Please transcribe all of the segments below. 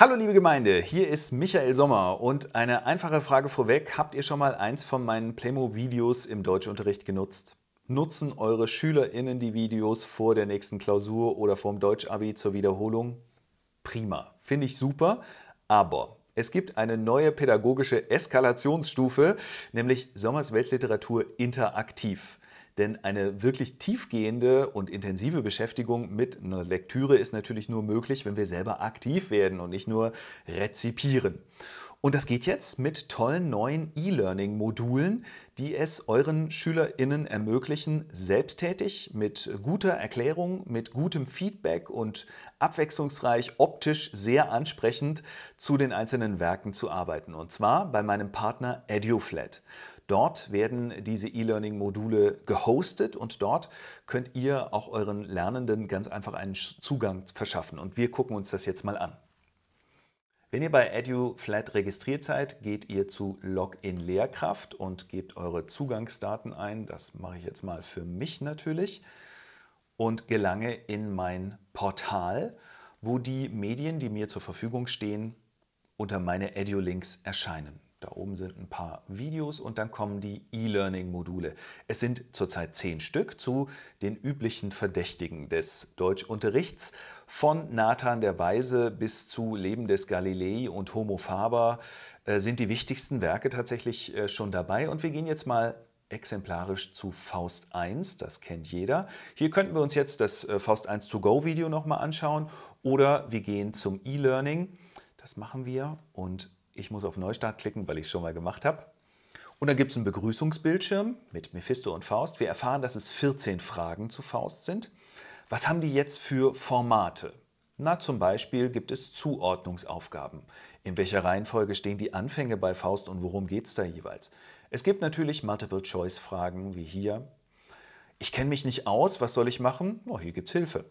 Hallo liebe Gemeinde, hier ist Michael Sommer und eine einfache Frage vorweg. Habt ihr schon mal eins von meinen Playmo-Videos im Deutschunterricht genutzt? Nutzen eure SchülerInnen die Videos vor der nächsten Klausur oder vorm Deutsch-Abi zur Wiederholung? Prima, finde ich super, aber es gibt eine neue pädagogische Eskalationsstufe, nämlich Sommers Weltliteratur interaktiv. Denn eine wirklich tiefgehende und intensive Beschäftigung mit einer Lektüre ist natürlich nur möglich, wenn wir selber aktiv werden und nicht nur rezipieren. Und das geht jetzt mit tollen neuen E-Learning-Modulen, die es euren SchülerInnen ermöglichen, selbsttätig mit guter Erklärung, mit gutem Feedback und abwechslungsreich, optisch sehr ansprechend zu den einzelnen Werken zu arbeiten. Und zwar bei meinem Partner EduFlat. Dort werden diese E-Learning-Module gehostet und dort könnt ihr auch euren Lernenden ganz einfach einen Zugang verschaffen. Und wir gucken uns das jetzt mal an. Wenn ihr bei EduFlat registriert seid, geht ihr zu Login Lehrkraft und gebt eure Zugangsdaten ein. Das mache ich jetzt mal für mich natürlich und gelange in mein Portal, wo die Medien, die mir zur Verfügung stehen, unter meine EduLinks erscheinen. Da oben sind ein paar Videos und dann kommen die E-Learning-Module. Es sind zurzeit zehn Stück zu den üblichen Verdächtigen des Deutschunterrichts. Von Nathan der Weise bis zu Leben des Galilei und Homo Faber äh, sind die wichtigsten Werke tatsächlich äh, schon dabei. Und wir gehen jetzt mal exemplarisch zu Faust 1, das kennt jeder. Hier könnten wir uns jetzt das äh, Faust 1 To Go Video nochmal anschauen oder wir gehen zum E-Learning. Das machen wir und ich muss auf Neustart klicken, weil ich es schon mal gemacht habe. Und dann gibt es einen Begrüßungsbildschirm mit Mephisto und Faust. Wir erfahren, dass es 14 Fragen zu Faust sind. Was haben die jetzt für Formate? Na, zum Beispiel gibt es Zuordnungsaufgaben. In welcher Reihenfolge stehen die Anfänge bei Faust und worum geht es da jeweils? Es gibt natürlich Multiple-Choice-Fragen wie hier. Ich kenne mich nicht aus, was soll ich machen? Oh, hier gibt es Hilfe.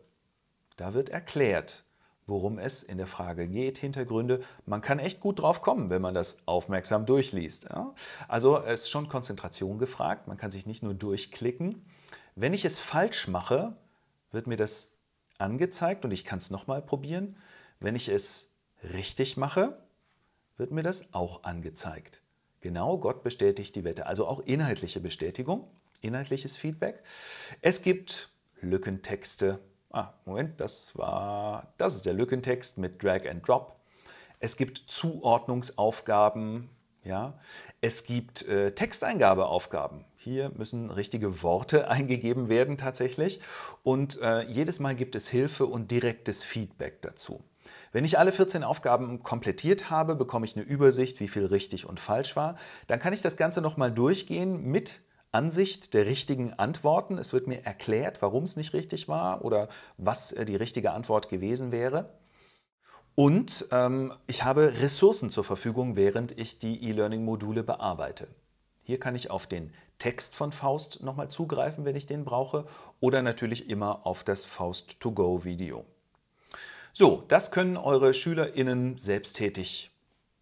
Da wird erklärt, worum es in der Frage geht, Hintergründe. Man kann echt gut drauf kommen, wenn man das aufmerksam durchliest. Ja? Also es ist schon Konzentration gefragt, man kann sich nicht nur durchklicken. Wenn ich es falsch mache, wird mir das angezeigt und ich kann es nochmal probieren. Wenn ich es richtig mache, wird mir das auch angezeigt. Genau, Gott bestätigt die Wette. Also auch inhaltliche Bestätigung, inhaltliches Feedback. Es gibt Lückentexte, Ah, Moment, das war, das ist der Lückentext mit Drag and Drop. Es gibt Zuordnungsaufgaben, ja. Es gibt äh, Texteingabeaufgaben. Hier müssen richtige Worte eingegeben werden tatsächlich. Und äh, jedes Mal gibt es Hilfe und direktes Feedback dazu. Wenn ich alle 14 Aufgaben komplettiert habe, bekomme ich eine Übersicht, wie viel richtig und falsch war. Dann kann ich das Ganze nochmal durchgehen mit Ansicht der richtigen Antworten. Es wird mir erklärt, warum es nicht richtig war oder was äh, die richtige Antwort gewesen wäre. Und ähm, ich habe Ressourcen zur Verfügung, während ich die E-Learning-Module bearbeite. Hier kann ich auf den Text von Faust nochmal zugreifen, wenn ich den brauche, oder natürlich immer auf das Faust-to-go-Video. So, das können eure SchülerInnen selbsttätig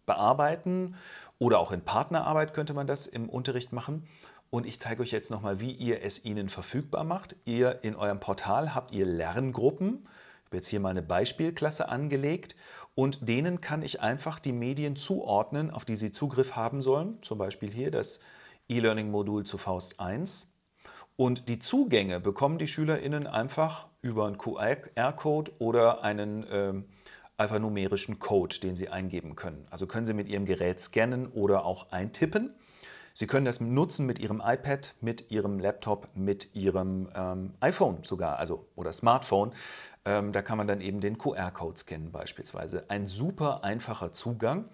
bearbeiten oder auch in Partnerarbeit könnte man das im Unterricht machen. Und ich zeige euch jetzt nochmal, wie ihr es ihnen verfügbar macht. Ihr in eurem Portal habt ihr Lerngruppen. Ich habe jetzt hier mal eine Beispielklasse angelegt und denen kann ich einfach die Medien zuordnen, auf die sie Zugriff haben sollen. Zum Beispiel hier das E-Learning-Modul zu Faust 1. Und die Zugänge bekommen die SchülerInnen einfach über einen QR-Code oder einen äh, alphanumerischen Code, den sie eingeben können. Also können sie mit ihrem Gerät scannen oder auch eintippen. Sie können das nutzen mit Ihrem iPad, mit Ihrem Laptop, mit Ihrem ähm, iPhone sogar, also oder Smartphone. Ähm, da kann man dann eben den QR-Code scannen beispielsweise. Ein super einfacher Zugang.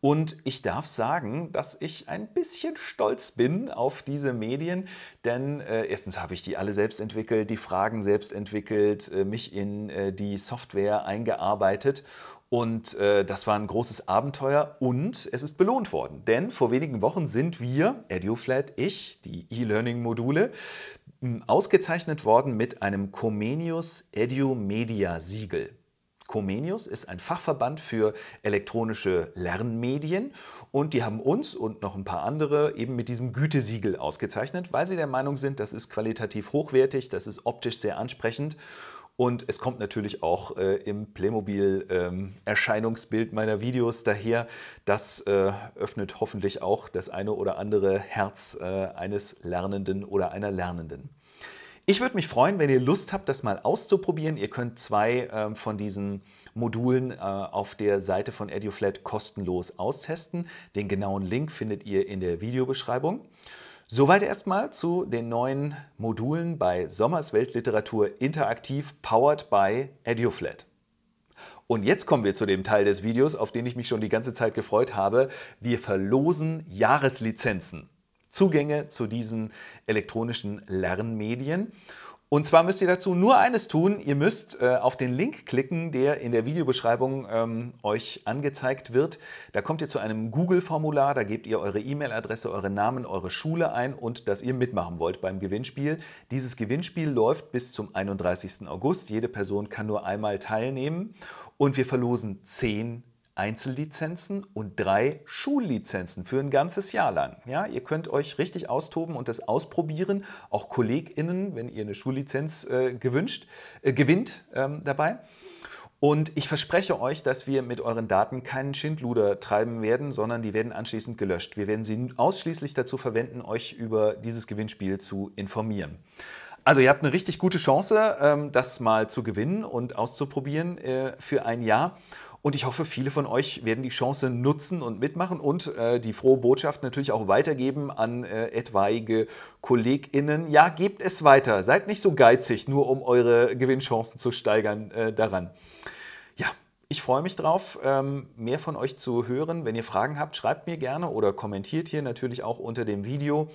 Und ich darf sagen, dass ich ein bisschen stolz bin auf diese Medien, denn äh, erstens habe ich die alle selbst entwickelt, die Fragen selbst entwickelt, äh, mich in äh, die Software eingearbeitet und äh, das war ein großes Abenteuer und es ist belohnt worden. Denn vor wenigen Wochen sind wir, EduFlat, ich, die E-Learning-Module, ausgezeichnet worden mit einem Comenius edumedia Siegel. Comenius ist ein Fachverband für elektronische Lernmedien und die haben uns und noch ein paar andere eben mit diesem Gütesiegel ausgezeichnet, weil sie der Meinung sind, das ist qualitativ hochwertig, das ist optisch sehr ansprechend und es kommt natürlich auch äh, im Playmobil-Erscheinungsbild ähm, meiner Videos daher. Das äh, öffnet hoffentlich auch das eine oder andere Herz äh, eines Lernenden oder einer Lernenden. Ich würde mich freuen, wenn ihr Lust habt, das mal auszuprobieren. Ihr könnt zwei äh, von diesen Modulen äh, auf der Seite von EduFlat kostenlos austesten. Den genauen Link findet ihr in der Videobeschreibung. Soweit erstmal zu den neuen Modulen bei Sommers Weltliteratur interaktiv, powered by EduFlat. Und jetzt kommen wir zu dem Teil des Videos, auf den ich mich schon die ganze Zeit gefreut habe. Wir verlosen Jahreslizenzen. Zugänge zu diesen elektronischen Lernmedien. Und zwar müsst ihr dazu nur eines tun, ihr müsst äh, auf den Link klicken, der in der Videobeschreibung ähm, euch angezeigt wird. Da kommt ihr zu einem Google-Formular, da gebt ihr eure E-Mail-Adresse, euren Namen, eure Schule ein und dass ihr mitmachen wollt beim Gewinnspiel. Dieses Gewinnspiel läuft bis zum 31. August. Jede Person kann nur einmal teilnehmen und wir verlosen zehn Einzellizenzen und drei Schullizenzen für ein ganzes Jahr lang. Ja, ihr könnt euch richtig austoben und das ausprobieren. Auch KollegInnen, wenn ihr eine Schullizenz äh, gewünscht, äh, gewinnt ähm, dabei. Und ich verspreche euch, dass wir mit euren Daten keinen Schindluder treiben werden, sondern die werden anschließend gelöscht. Wir werden sie ausschließlich dazu verwenden, euch über dieses Gewinnspiel zu informieren. Also ihr habt eine richtig gute Chance, ähm, das mal zu gewinnen und auszuprobieren äh, für ein Jahr. Und ich hoffe, viele von euch werden die Chance nutzen und mitmachen und äh, die frohe Botschaft natürlich auch weitergeben an äh, etwaige KollegInnen. Ja, gebt es weiter. Seid nicht so geizig, nur um eure Gewinnchancen zu steigern äh, daran. Ja, ich freue mich drauf, ähm, mehr von euch zu hören. Wenn ihr Fragen habt, schreibt mir gerne oder kommentiert hier natürlich auch unter dem Video.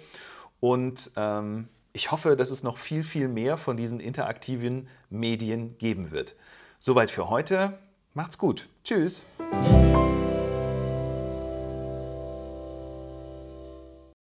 Und ähm, ich hoffe, dass es noch viel, viel mehr von diesen interaktiven Medien geben wird. Soweit für heute. Macht's gut. Tschüss.